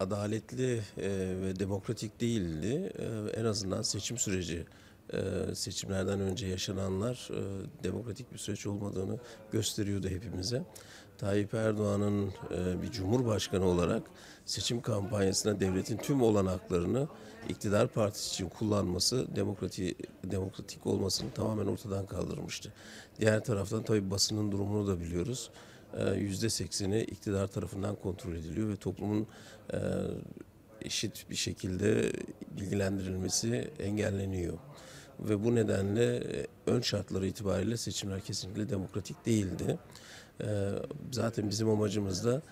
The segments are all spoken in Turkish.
adaletli e, ve demokratik değildi. E, en azından seçim süreci e, seçimlerden önce yaşananlar demokratik bir süreç olmadığını gösteriyordu hepimize. Tayyip Erdoğan'ın bir cumhurbaşkanı olarak seçim kampanyasına devletin tüm olanaklarını iktidar partisi için kullanması demokrati, demokratik olmasını tamamen ortadan kaldırmıştı. Diğer taraftan tabii basının durumunu da biliyoruz. %80'i e, iktidar tarafından kontrol ediliyor ve toplumun e, eşit bir şekilde bilgilendirilmesi engelleniyor. Ve bu nedenle e, ön şartları itibariyle seçimler kesinlikle demokratik değildi. Zaten bizim amacımız da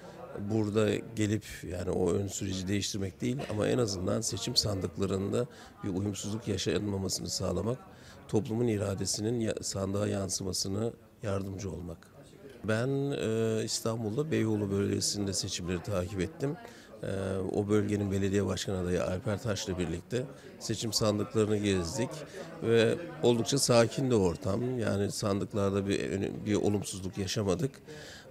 burada gelip yani o ön süreci değiştirmek değil ama en azından seçim sandıklarında bir uyumsuzluk yaşanmamasını sağlamak, toplumun iradesinin sandığa yansımasını yardımcı olmak. Ben e, İstanbul'da Beyoğlu bölgesinde seçimleri takip ettim. E, o bölgenin belediye başkan adayı Alper Taş'la birlikte seçim sandıklarını gezdik ve oldukça sakin de ortam. Yani sandıklarda bir, bir olumsuzluk yaşamadık.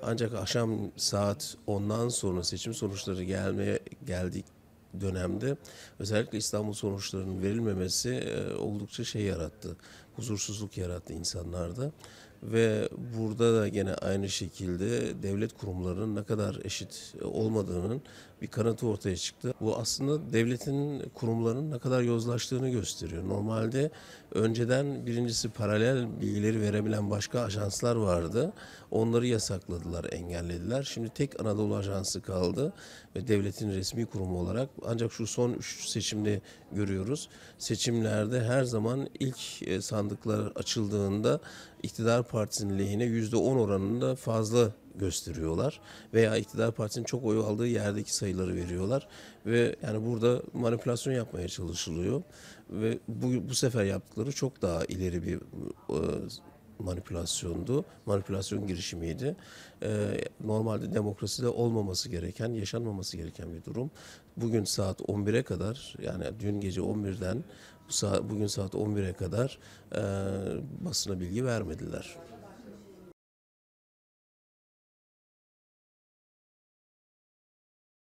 Ancak akşam saat 10'dan sonra seçim sonuçları gelmeye geldik dönemde özellikle İstanbul sonuçlarının verilmemesi e, oldukça şey yarattı. Huzursuzluk yarattı insanlarda. Ve burada da gene aynı şekilde devlet kurumlarının ne kadar eşit e, olmadığının bir kanıtı ortaya çıktı. Bu aslında devletin kurumlarının ne kadar yozlaştığını gösteriyor. Normalde önceden birincisi paralel bilgileri verebilen başka ajanslar vardı. Onları yasakladılar, engellediler. Şimdi tek Anadolu Ajansı kaldı ve devletin resmi kurumu olarak ancak şu son üç seçimde görüyoruz. Seçimlerde her zaman ilk e, sandıklar açıldığında iktidar Partisi'nin lehine yüzde on oranında fazla gösteriyorlar veya iktidar partisinin çok oy aldığı yerdeki sayıları veriyorlar ve yani burada manipülasyon yapmaya çalışılıyor ve bu bu sefer yaptıkları çok daha ileri bir e, manipülasyondu. Manipülasyon girişimiydi. Ee, normalde demokraside olmaması gereken, yaşanmaması gereken bir durum. Bugün saat 11'e kadar yani dün gece 11'den bu saat, bugün saat 11'e kadar e, basına bilgi vermediler.